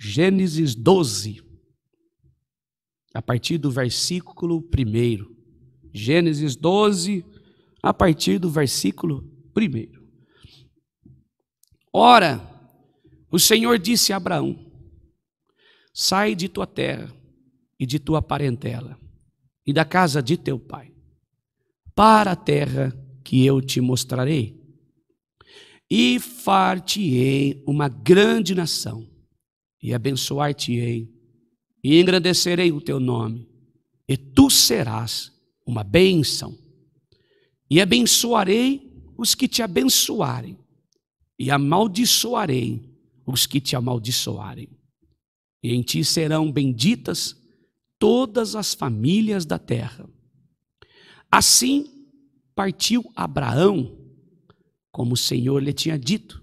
Gênesis 12, a partir do versículo 1. Gênesis 12, a partir do versículo 1. Ora, o Senhor disse a Abraão: Sai de tua terra e de tua parentela e da casa de teu pai, para a terra que eu te mostrarei, e far-te-ei uma grande nação e abençoar-te-ei, e engrandecerei o teu nome, e tu serás uma bênção. E abençoarei os que te abençoarem, e amaldiçoarei os que te amaldiçoarem. E em ti serão benditas todas as famílias da terra. Assim partiu Abraão, como o Senhor lhe tinha dito,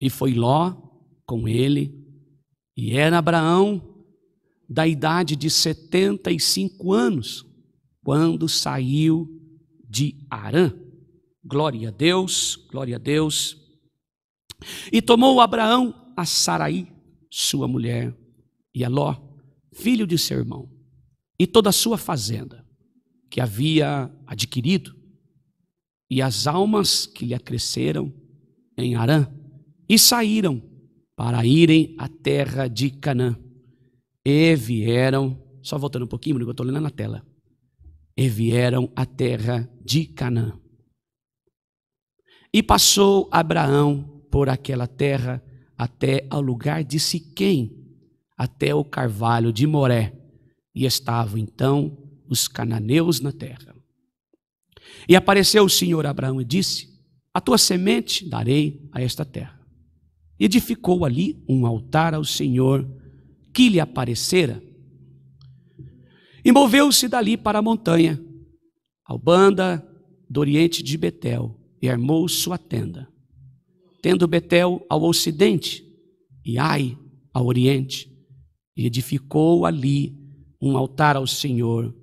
e foi Ló com ele e era Abraão da idade de 75 anos quando saiu de Arã. Glória a Deus, glória a Deus. E tomou Abraão a Saraí, sua mulher, e a Ló, filho de seu irmão, e toda a sua fazenda que havia adquirido, e as almas que lhe acresceram em Arã, e saíram para irem à terra de Canaã. E vieram, só voltando um pouquinho, eu estou lendo na tela. E vieram à terra de Canaã. E passou Abraão por aquela terra até ao lugar de Siquém, até o carvalho de Moré, e estavam então os cananeus na terra. E apareceu o Senhor Abraão e disse: A tua semente darei a esta terra edificou ali um altar ao Senhor que lhe aparecera. E moveu-se dali para a montanha, ao banda do oriente de Betel, e armou sua tenda, tendo Betel ao ocidente e Ai ao oriente, e edificou ali um altar ao Senhor,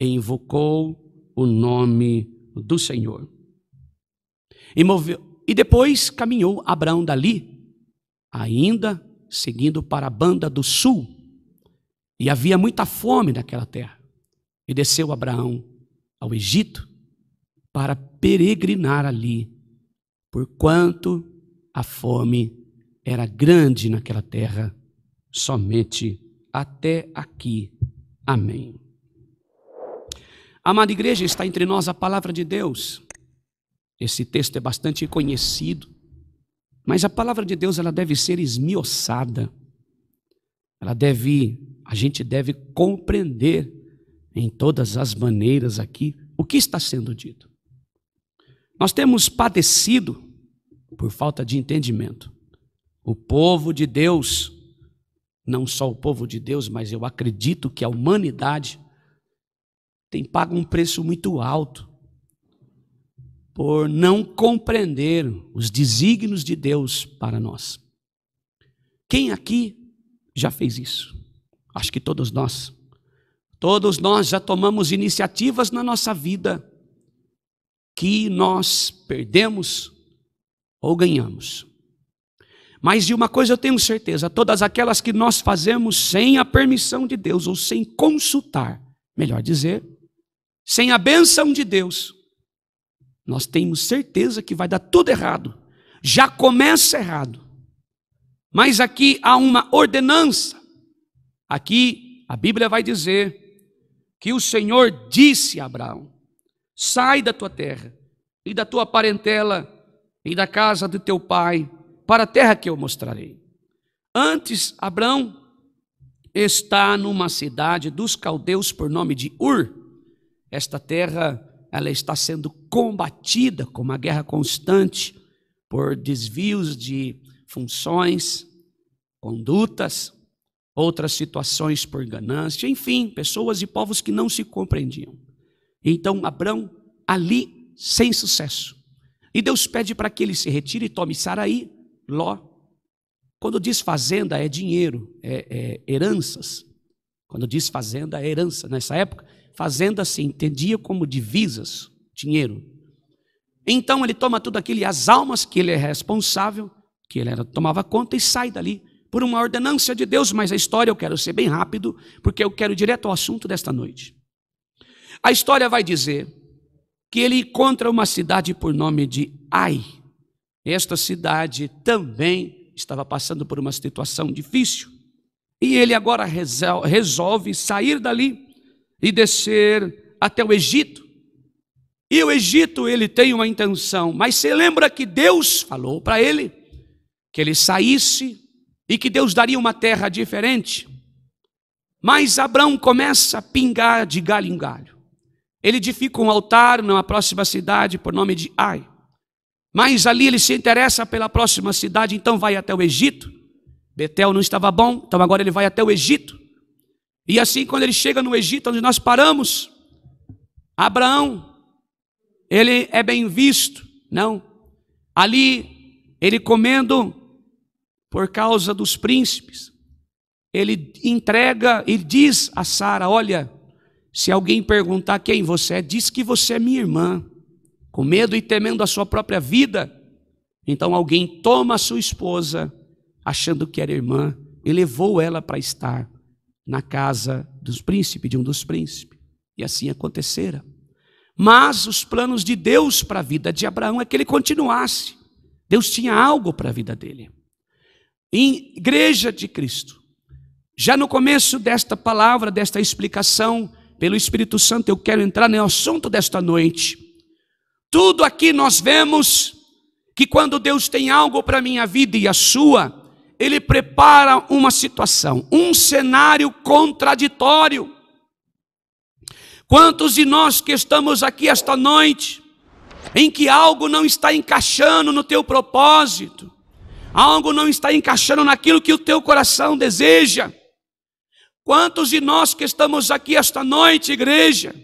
e invocou o nome do Senhor. E, moveu, e depois caminhou Abraão dali ainda seguindo para a banda do sul, e havia muita fome naquela terra. E desceu Abraão ao Egito para peregrinar ali, porquanto a fome era grande naquela terra, somente até aqui. Amém. Amada igreja, está entre nós a palavra de Deus. Esse texto é bastante conhecido mas a palavra de Deus ela deve ser esmiuçada. Ela deve, a gente deve compreender em todas as maneiras aqui o que está sendo dito. Nós temos padecido por falta de entendimento. O povo de Deus, não só o povo de Deus, mas eu acredito que a humanidade tem pago um preço muito alto por não compreender os desígnios de Deus para nós. Quem aqui já fez isso? Acho que todos nós. Todos nós já tomamos iniciativas na nossa vida que nós perdemos ou ganhamos. Mas de uma coisa eu tenho certeza: todas aquelas que nós fazemos sem a permissão de Deus, ou sem consultar, melhor dizer, sem a benção de Deus, nós temos certeza que vai dar tudo errado. Já começa errado. Mas aqui há uma ordenança. Aqui a Bíblia vai dizer que o Senhor disse a Abraão: sai da tua terra e da tua parentela e da casa do teu pai para a terra que eu mostrarei. Antes, Abraão está numa cidade dos caldeus por nome de Ur. Esta terra ela está sendo combatida com uma guerra constante por desvios de funções, condutas, outras situações por ganância, enfim, pessoas e povos que não se compreendiam. Então Abraão ali sem sucesso. E Deus pede para que ele se retire e tome Saraí, Ló. Quando diz fazenda é dinheiro, é, é heranças. Quando diz fazenda é herança. Nessa época fazendo assim, entendia como divisas, dinheiro. Então ele toma tudo aquilo e as almas que ele é responsável, que ele era, tomava conta e sai dali por uma ordenância de Deus, mas a história eu quero ser bem rápido, porque eu quero ir direto ao assunto desta noite. A história vai dizer que ele encontra uma cidade por nome de Ai. Esta cidade também estava passando por uma situação difícil. E ele agora resolve sair dali e descer até o Egito. E o Egito, ele tem uma intenção, mas você lembra que Deus falou para ele que ele saísse e que Deus daria uma terra diferente? Mas Abraão começa a pingar de galho em galho. Ele edifica um altar na próxima cidade por nome de Ai. Mas ali ele se interessa pela próxima cidade, então vai até o Egito. Betel não estava bom, então agora ele vai até o Egito. E assim, quando ele chega no Egito, onde nós paramos, Abraão, ele é bem visto, não? Ali, ele comendo por causa dos príncipes, ele entrega e diz a Sara: Olha, se alguém perguntar quem você é, diz que você é minha irmã. Com medo e temendo a sua própria vida, então alguém toma a sua esposa, achando que era irmã, e levou ela para estar na casa dos príncipes, de um dos príncipes. E assim acontecera. Mas os planos de Deus para a vida de Abraão é que ele continuasse. Deus tinha algo para a vida dele. Em Igreja de Cristo, já no começo desta palavra, desta explicação pelo Espírito Santo, eu quero entrar no assunto desta noite. Tudo aqui nós vemos que quando Deus tem algo para a minha vida e a sua, ele prepara uma situação, um cenário contraditório. Quantos de nós que estamos aqui esta noite, em que algo não está encaixando no teu propósito, algo não está encaixando naquilo que o teu coração deseja? Quantos de nós que estamos aqui esta noite, igreja,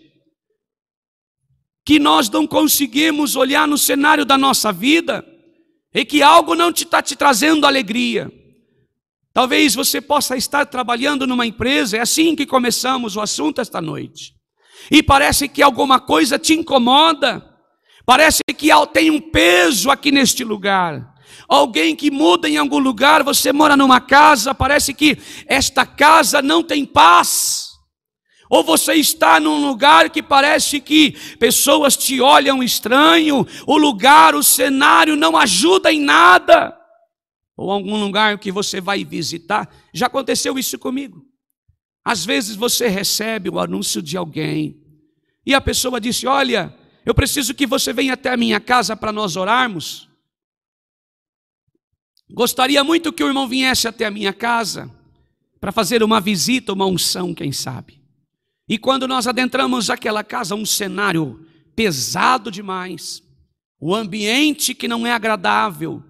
que nós não conseguimos olhar no cenário da nossa vida e que algo não está te, tá te trazendo alegria? Talvez você possa estar trabalhando numa empresa, é assim que começamos o assunto esta noite. E parece que alguma coisa te incomoda, parece que tem um peso aqui neste lugar. Alguém que muda em algum lugar, você mora numa casa, parece que esta casa não tem paz. Ou você está num lugar que parece que pessoas te olham estranho, o lugar, o cenário não ajuda em nada ou algum lugar que você vai visitar. Já aconteceu isso comigo. Às vezes você recebe o anúncio de alguém e a pessoa disse: Olha, eu preciso que você venha até a minha casa para nós orarmos. Gostaria muito que o irmão viesse até a minha casa para fazer uma visita, uma unção, quem sabe. E quando nós adentramos aquela casa, um cenário pesado demais, o ambiente que não é agradável,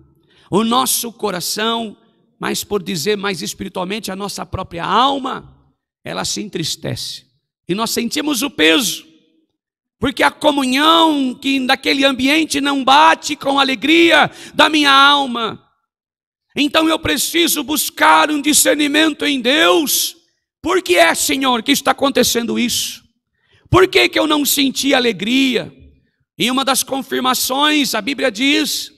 o nosso coração, mas por dizer mais espiritualmente, a nossa própria alma, ela se entristece. E nós sentimos o peso, porque a comunhão que naquele ambiente não bate com a alegria da minha alma. Então eu preciso buscar um discernimento em Deus. Por que é, Senhor, que está acontecendo isso? Por que, que eu não senti alegria? E uma das confirmações, a Bíblia diz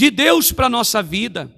de Deus para a nossa vida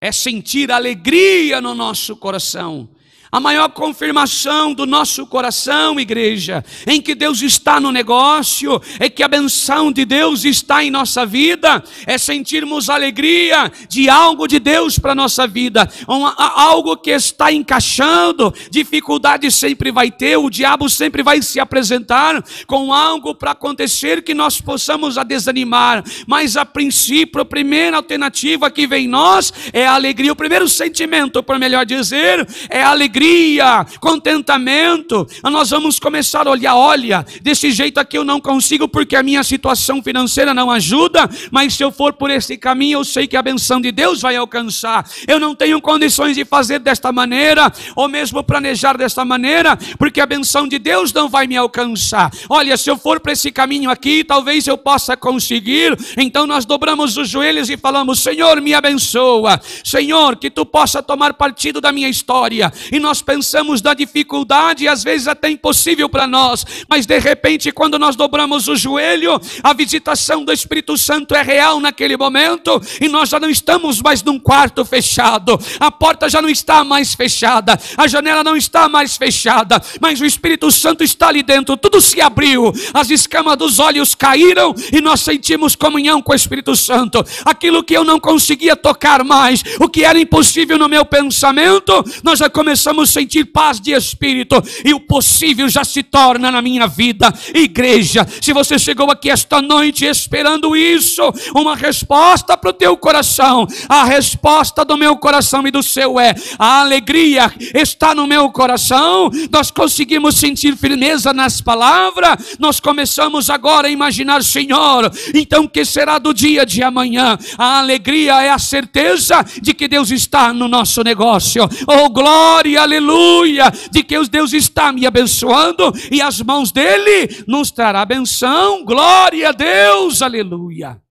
é sentir alegria no nosso coração a maior confirmação do nosso coração, igreja, em que Deus está no negócio, é que a benção de Deus está em nossa vida, é sentirmos alegria de algo de Deus para nossa vida, um, algo que está encaixando. Dificuldade sempre vai ter, o diabo sempre vai se apresentar com algo para acontecer que nós possamos a desanimar, mas a princípio, a primeira alternativa que vem em nós é a alegria, o primeiro sentimento, por melhor dizer, é a alegria alegria, contentamento. Ah, nós vamos começar a olhar: olha, desse jeito aqui eu não consigo porque a minha situação financeira não ajuda, mas se eu for por esse caminho, eu sei que a benção de Deus vai alcançar. Eu não tenho condições de fazer desta maneira, ou mesmo planejar desta maneira, porque a benção de Deus não vai me alcançar. Olha, se eu for para esse caminho aqui, talvez eu possa conseguir. Então nós dobramos os joelhos e falamos: Senhor, me abençoa. Senhor, que tu possa tomar partido da minha história. E nós nós pensamos da dificuldade, às vezes até impossível para nós, mas de repente, quando nós dobramos o joelho, a visitação do Espírito Santo é real naquele momento e nós já não estamos mais num quarto fechado, a porta já não está mais fechada, a janela não está mais fechada, mas o Espírito Santo está ali dentro, tudo se abriu, as escamas dos olhos caíram e nós sentimos comunhão com o Espírito Santo. Aquilo que eu não conseguia tocar mais, o que era impossível no meu pensamento, nós já começamos precisamos sentir paz de espírito, e o possível já se torna na minha vida. Igreja, se você chegou aqui esta noite esperando isso, uma resposta para o teu coração, a resposta do meu coração e do seu é: a alegria está no meu coração, nós conseguimos sentir firmeza nas palavras, nós começamos agora a imaginar, Senhor, então que será do dia de amanhã? A alegria é a certeza de que Deus está no nosso negócio. Oh, glória aleluia, de que os Deus está me abençoando e as mãos dele nos trará benção, glória a Deus, aleluia.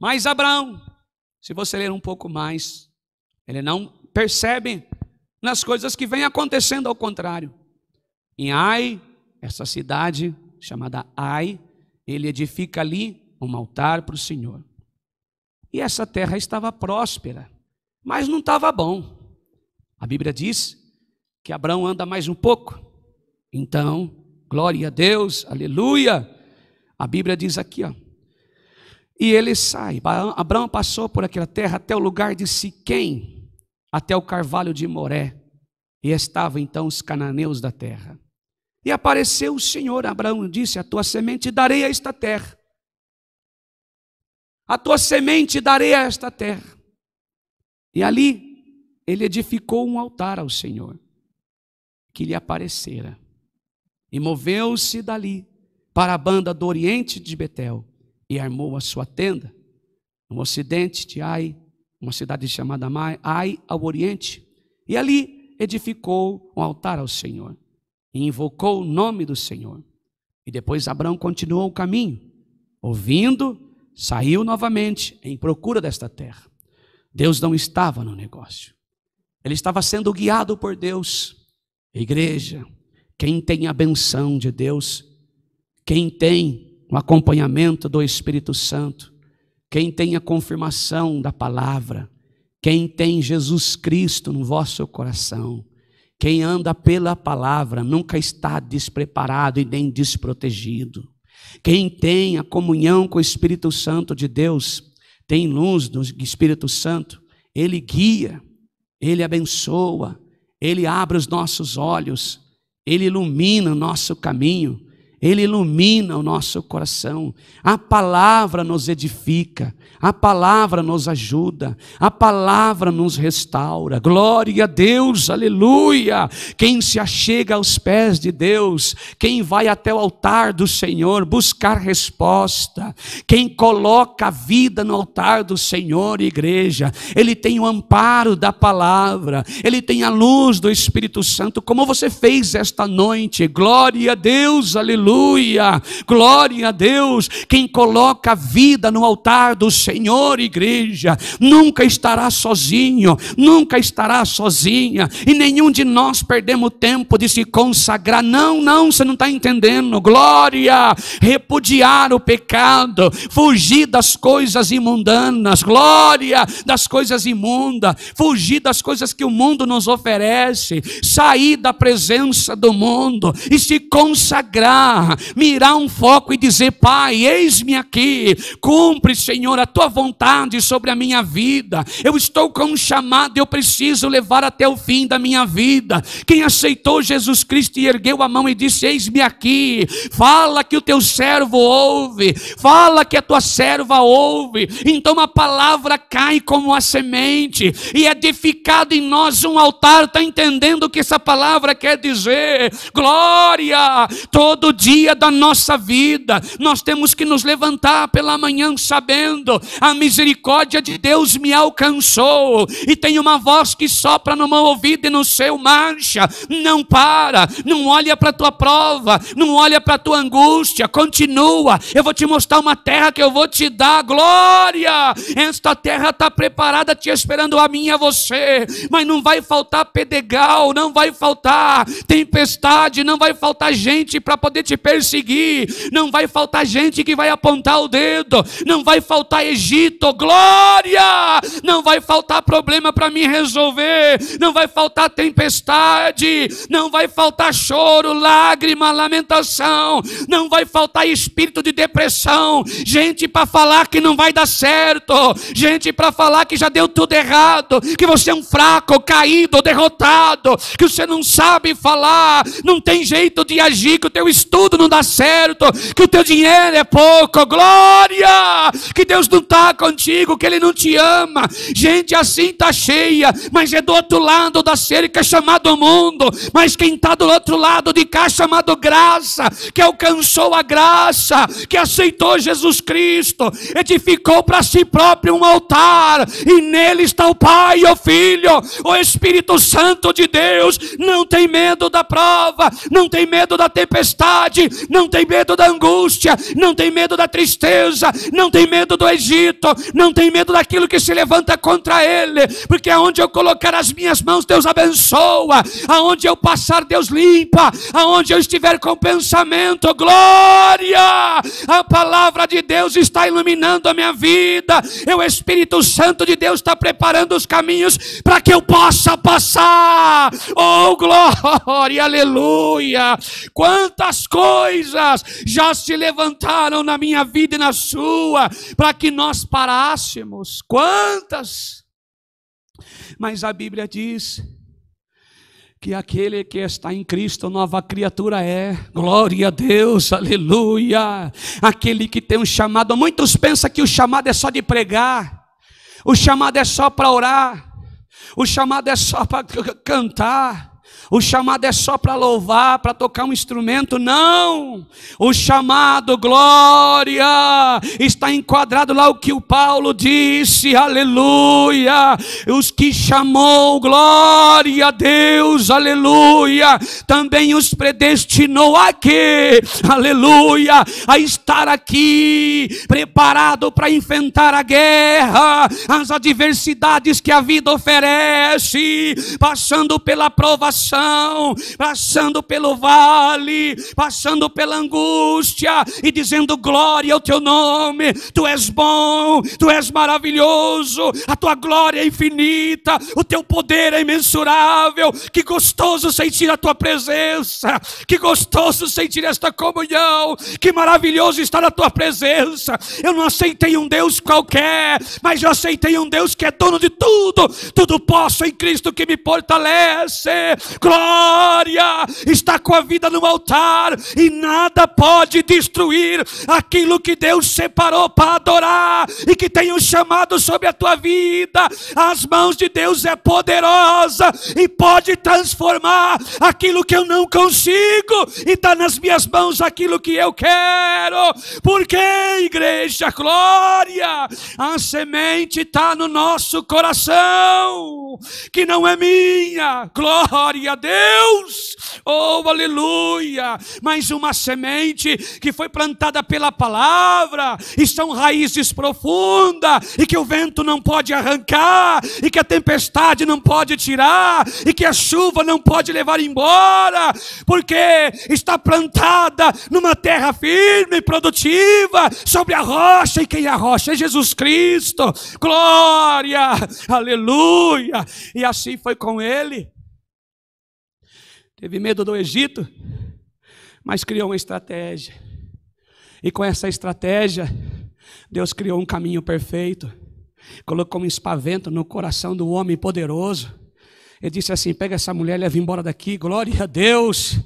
Mas Abraão, se você ler um pouco mais, ele não percebe nas coisas que vêm acontecendo ao contrário. Em Ai, essa cidade chamada Ai, ele edifica ali um altar para o Senhor. E essa terra estava próspera, mas não estava bom. A Bíblia diz que Abraão anda mais um pouco. Então, glória a Deus, aleluia. A Bíblia diz aqui, ó. E ele sai. Abraão passou por aquela terra até o lugar de Siquém, até o carvalho de Moré. E estavam então os cananeus da terra. E apareceu o Senhor, Abraão e disse: A tua semente darei a esta terra. A tua semente darei a esta terra. E ali ele edificou um altar ao Senhor, que lhe aparecera, e moveu-se dali para a banda do oriente de Betel, e armou a sua tenda no ocidente de Ai, uma cidade chamada Ai, ao oriente, e ali edificou um altar ao Senhor, e invocou o nome do Senhor. E depois Abraão continuou o caminho, ouvindo, saiu novamente em procura desta terra. Deus não estava no negócio. Ele estava sendo guiado por Deus. Igreja, quem tem a benção de Deus, quem tem o acompanhamento do Espírito Santo, quem tem a confirmação da palavra, quem tem Jesus Cristo no vosso coração, quem anda pela palavra nunca está despreparado e nem desprotegido. Quem tem a comunhão com o Espírito Santo de Deus, tem luz do Espírito Santo, ele guia, ele abençoa, Ele abre os nossos olhos, Ele ilumina o nosso caminho, ele ilumina o nosso coração. A palavra nos edifica, a palavra nos ajuda, a palavra nos restaura. Glória a Deus, aleluia! Quem se achega aos pés de Deus, quem vai até o altar do Senhor buscar resposta, quem coloca a vida no altar do Senhor, igreja, ele tem o amparo da palavra, ele tem a luz do Espírito Santo, como você fez esta noite. Glória a Deus, aleluia! aleluia, glória a Deus. Quem coloca a vida no altar do Senhor, igreja, nunca estará sozinho, nunca estará sozinha, e nenhum de nós perdemos tempo de se consagrar. Não, não, você não está entendendo. Glória, repudiar o pecado, fugir das coisas imundanas, glória das coisas imundas, fugir das coisas que o mundo nos oferece, sair da presença do mundo e se consagrar mirar um foco e dizer: Pai, eis-me aqui, cumpre, Senhor, a tua vontade sobre a minha vida. Eu estou com um chamado, eu preciso levar até o fim da minha vida. Quem aceitou Jesus Cristo e ergueu a mão e disse: Eis-me aqui, fala que o teu servo ouve, fala que a tua serva ouve. Então a palavra cai como a semente e é edificado em nós um altar. Está entendendo o que essa palavra quer dizer? Glória! Todo dia dia da nossa vida, nós temos que nos levantar pela manhã sabendo a misericórdia de Deus me alcançou e tem uma voz que sopra no meu ouvido e no seu marcha. Não para, não olha para a tua prova, não olha para a tua angústia, continua. Eu vou te mostrar uma terra que eu vou te dar, glória. Esta terra está preparada, te esperando a mim e a você, mas não vai faltar pedegal, não vai faltar tempestade, não vai faltar gente para poder te perseguir, não vai faltar gente que vai apontar o dedo, não vai faltar Egito, glória, não vai faltar problema para mim resolver, não vai faltar tempestade, não vai faltar choro, lágrima, lamentação, não vai faltar espírito de depressão, gente para falar que não vai dar certo, gente para falar que já deu tudo errado, que você é um fraco, caído, derrotado, que você não sabe falar, não tem jeito de agir, que o teu estudo tudo não dá certo, que o teu dinheiro é pouco, glória, que Deus não está contigo, que Ele não te ama. Gente assim está cheia, mas é do outro lado da cerca chamado mundo, mas quem está do outro lado de cá chamado graça, que alcançou a graça, que aceitou Jesus Cristo, edificou para si próprio um altar, e nele está o Pai, o Filho, o Espírito Santo de Deus, não tem medo da prova, não tem medo da tempestade morte, não tem medo da angústia, não tem medo da tristeza, não tem medo do Egito, não tem medo daquilo que se levanta contra ele, porque aonde eu colocar as minhas mãos, Deus abençoa, aonde eu passar, Deus limpa, aonde eu estiver com pensamento, glória, a palavra de Deus está iluminando a minha vida, e o Espírito Santo de Deus está preparando os caminhos para que eu possa passar, oh glória, aleluia, quantas coisas coisas já se levantaram na minha vida e na sua, para que nós parássemos. Quantas? Mas a Bíblia diz que aquele que está em Cristo, nova criatura é. Glória a Deus, aleluia. Aquele que tem um chamado, muitos pensam que o chamado é só de pregar, o chamado é só para orar, o chamado é só para cantar. O chamado é só para louvar, para tocar um instrumento, não. O chamado, glória, está enquadrado lá o que o Paulo disse, aleluia. Os que chamou, glória a Deus, aleluia. Também os predestinou a quê? Aleluia, a estar aqui, preparado para enfrentar a guerra, as adversidades que a vida oferece, passando pela provação passando pelo vale, passando pela angústia e dizendo glória ao teu nome. Tu és bom, tu és maravilhoso, a tua glória é infinita, o teu poder é imensurável. Que gostoso sentir a tua presença, que gostoso sentir esta comunhão, que maravilhoso estar na tua presença. Eu não aceitei um Deus qualquer, mas eu aceitei um Deus que é dono de tudo, tudo posso em Cristo que me fortalece glória está com a vida no altar e nada pode destruir aquilo que Deus separou para adorar e que tem um chamado sobre a tua vida. As mãos de Deus é poderosa e pode transformar aquilo que eu não consigo e está nas minhas mãos aquilo que eu quero. Porque, igreja, glória, a semente está no nosso coração, que não é minha, glória glória a Deus, oh aleluia, mas uma semente que foi plantada pela palavra, estão raízes profundas, e que o vento não pode arrancar, e que a tempestade não pode tirar, e que a chuva não pode levar embora, porque está plantada numa terra firme, produtiva, sobre a rocha, e quem é a rocha? É Jesus Cristo, glória, aleluia, e assim foi com ele. Teve medo do Egito, mas criou uma estratégia. E com essa estratégia, Deus criou um caminho perfeito. Colocou um espavento no coração do homem poderoso. Ele disse assim: pega essa mulher, leva embora daqui. Glória a Deus.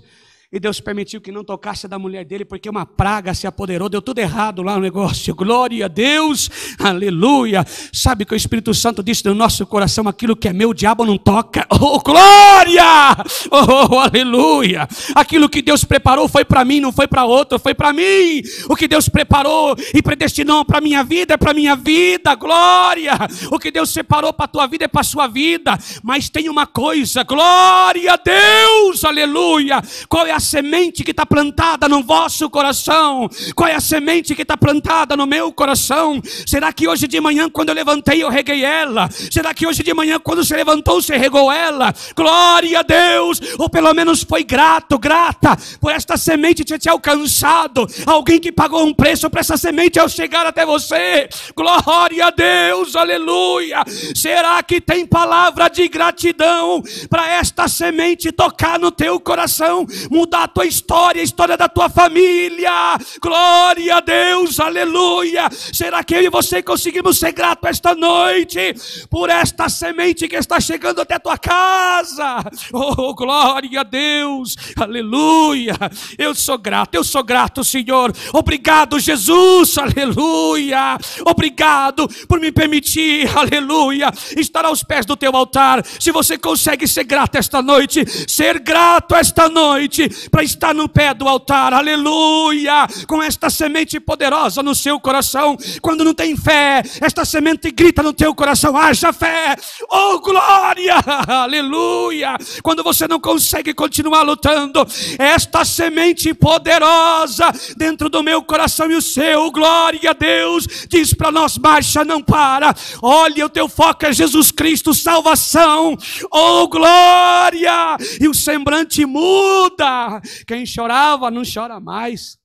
E Deus permitiu que não tocasse da mulher dele, porque uma praga se apoderou, deu tudo errado lá no negócio. Glória a Deus, aleluia. Sabe que o Espírito Santo disse no nosso coração: aquilo que é meu, o diabo não toca. Oh, glória! Oh, oh, oh, aleluia! Aquilo que Deus preparou foi para mim, não foi para outro, foi para mim. O que Deus preparou e predestinou para minha vida é para minha vida. Glória! O que Deus separou para a tua vida é para a sua vida. Mas tem uma coisa, glória a Deus, aleluia. Qual é a semente que está plantada no vosso coração? Qual é a semente que está plantada no meu coração? Será que hoje de manhã, quando eu levantei, eu reguei ela? Será que hoje de manhã, quando se levantou, se regou ela? Glória a Deus! Ou pelo menos foi grato, grata, por esta semente ter te alcançado. Alguém que pagou um preço para essa semente ao chegar até você. Glória a Deus, aleluia! Será que tem palavra de gratidão para esta semente tocar no teu coração? Mudar mudar a tua história, a história da tua família. Glória a Deus, aleluia. Será que eu e você conseguimos ser grato esta noite por esta semente que está chegando até a tua casa? Oh, glória a Deus, aleluia. Eu sou grato, eu sou grato, Senhor. Obrigado, Jesus, aleluia. Obrigado por me permitir, aleluia, estar aos pés do teu altar. Se você consegue ser grato esta noite, ser grato esta noite, para estar no pé do altar, aleluia, com esta semente poderosa no seu coração. Quando não tem fé, esta semente grita no teu coração: haja fé, oh glória, aleluia. Quando você não consegue continuar lutando, esta semente poderosa dentro do meu coração e o seu, glória a Deus, diz para nós: marcha, não para, olha, o teu foco é Jesus Cristo, salvação, oh glória, e o semblante muda, quem chorava não chora mais.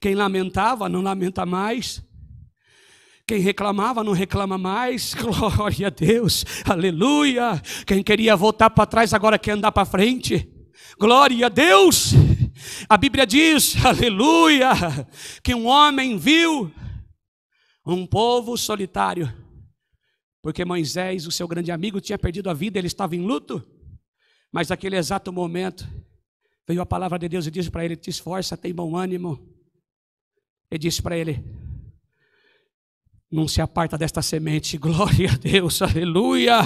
Quem lamentava não lamenta mais. Quem reclamava não reclama mais, glória a Deus, aleluia. Quem queria voltar para trás agora quer andar para frente, glória a Deus. A Bíblia diz, aleluia, que um homem viu um povo solitário, porque Moisés, o seu grande amigo, tinha perdido a vida, ele estava em luto, mas naquele exato momento veio a palavra de Deus e disse para ele: Te esforça, tem bom ânimo. E disse para ele: não se aparta desta semente, glória a Deus, aleluia.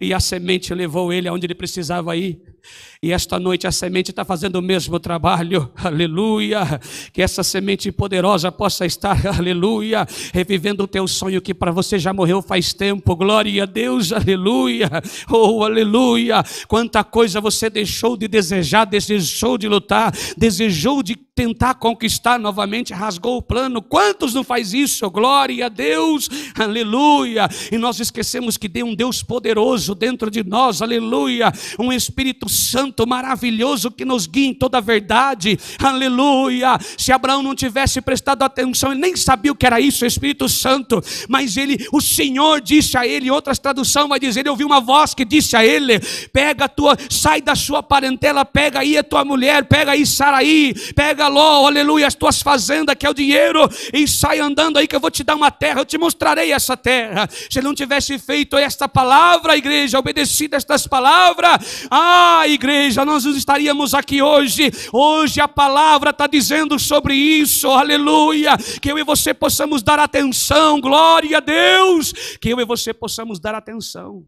E a semente levou ele aonde ele precisava ir. E esta noite a semente está fazendo o mesmo trabalho, aleluia. Que essa semente poderosa possa estar, aleluia, revivendo o teu sonho que para você já morreu faz tempo, glória a Deus, aleluia, oh, aleluia. Quanta coisa você deixou de desejar, desejou de lutar, desejou de tentar conquistar novamente, rasgou o plano. Quantos não faz isso? Glória a Deus, aleluia. E nós esquecemos que tem um Deus poderoso dentro de nós, aleluia, um Espírito santo, maravilhoso, que nos guia em toda a verdade. Aleluia. Se Abraão não tivesse prestado atenção, ele nem sabia o que era isso, Espírito Santo. Mas ele, o Senhor disse a ele, em outras traduções vai dizer, ele ouviu uma voz que disse a ele: pega a tua, sai da sua parentela, pega aí a tua mulher, pega aí Saraí, pega Ló, aleluia, as tuas fazendas, que é o dinheiro, e sai andando aí que eu vou te dar uma terra, eu te mostrarei essa terra. Se ele não tivesse feito esta palavra, igreja, obedecido a estas palavras, ah, ah, igreja, nós estaríamos aqui hoje. Hoje a palavra está dizendo sobre isso, aleluia. Que eu e você possamos dar atenção, glória a Deus. Que eu e você possamos dar atenção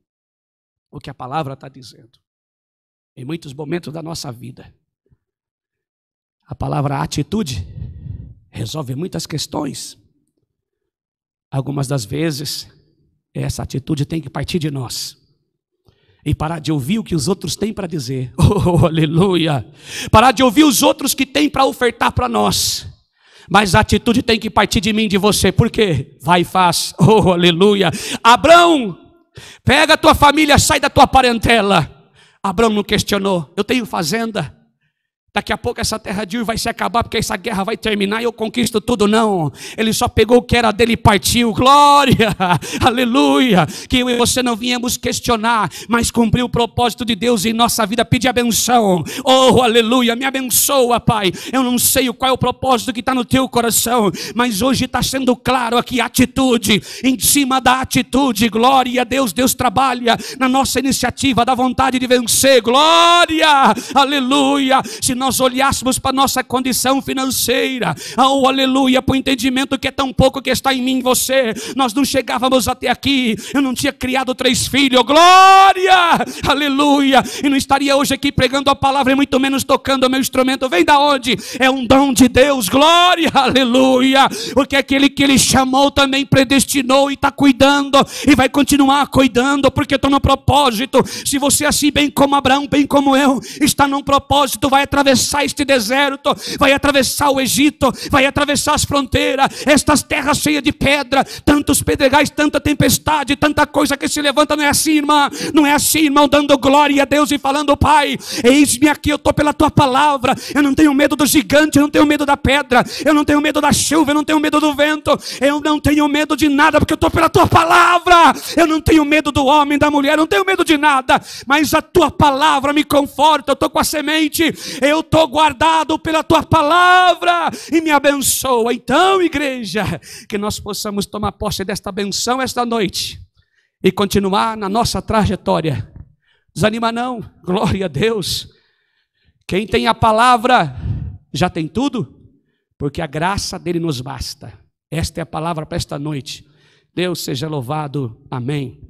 o que a palavra está dizendo. Em muitos momentos da nossa vida, a palavra atitude resolve muitas questões. Algumas das vezes, essa atitude tem que partir de nós e parar de ouvir o que os outros têm para dizer. Oh, aleluia! Parar de ouvir os outros que têm para ofertar para nós. Mas a atitude tem que partir de mim, de você. Por quê? Vai e faz. Oh, aleluia! Abraão, pega a tua família, sai da tua parentela. Abraão não questionou. Eu tenho fazenda. Daqui a pouco essa terra de Ur vai se acabar, porque essa guerra vai terminar e eu conquisto tudo. Não, ele só pegou o que era dele e partiu. Glória, aleluia. Que eu e você não viemos questionar, mas cumprir o propósito de Deus em nossa vida. Pedir a benção. Oh, aleluia, me abençoa, Pai. Eu não sei qual é o propósito que está no teu coração, mas hoje está sendo claro aqui atitude. Em cima da atitude, glória a Deus. Deus trabalha na nossa iniciativa, da vontade de vencer. Glória, aleluia. Se nós olhássemos para a nossa condição financeira, oh aleluia, para o entendimento que é tão pouco que está em mim e você, nós não chegávamos até aqui, eu não tinha criado três filhos, oh, glória, aleluia, e não estaria hoje aqui pregando a palavra e muito menos tocando o meu instrumento, vem da onde? É um dom de Deus, glória, aleluia, porque é aquele que ele chamou também predestinou e está cuidando, e vai continuar cuidando, porque está no propósito, se você é assim bem como Abraão, bem como eu, está num propósito, vai através atravessar este deserto, vai atravessar o Egito, vai atravessar as fronteiras, estas terras cheias de pedra, tantos pedregais, tanta tempestade, tanta coisa que se levanta. Não é assim, irmã, não é assim, irmão, dando glória a Deus e falando, Pai, eis-me aqui, eu estou pela tua palavra. Eu não tenho medo do gigante, eu não tenho medo da pedra, eu não tenho medo da chuva, eu não tenho medo do vento, eu não tenho medo de nada, porque eu estou pela tua palavra. Eu não tenho medo do homem, da mulher, eu não tenho medo de nada, mas a tua palavra me conforta. Eu estou com a semente, eu estou guardado pela tua palavra e me abençoa. Então, igreja, que nós possamos tomar posse desta benção esta noite e continuar na nossa trajetória. Desanima não, glória a Deus. Quem tem a palavra já tem tudo, porque a graça dele nos basta. Esta é a palavra para esta noite. Deus seja louvado. Amém.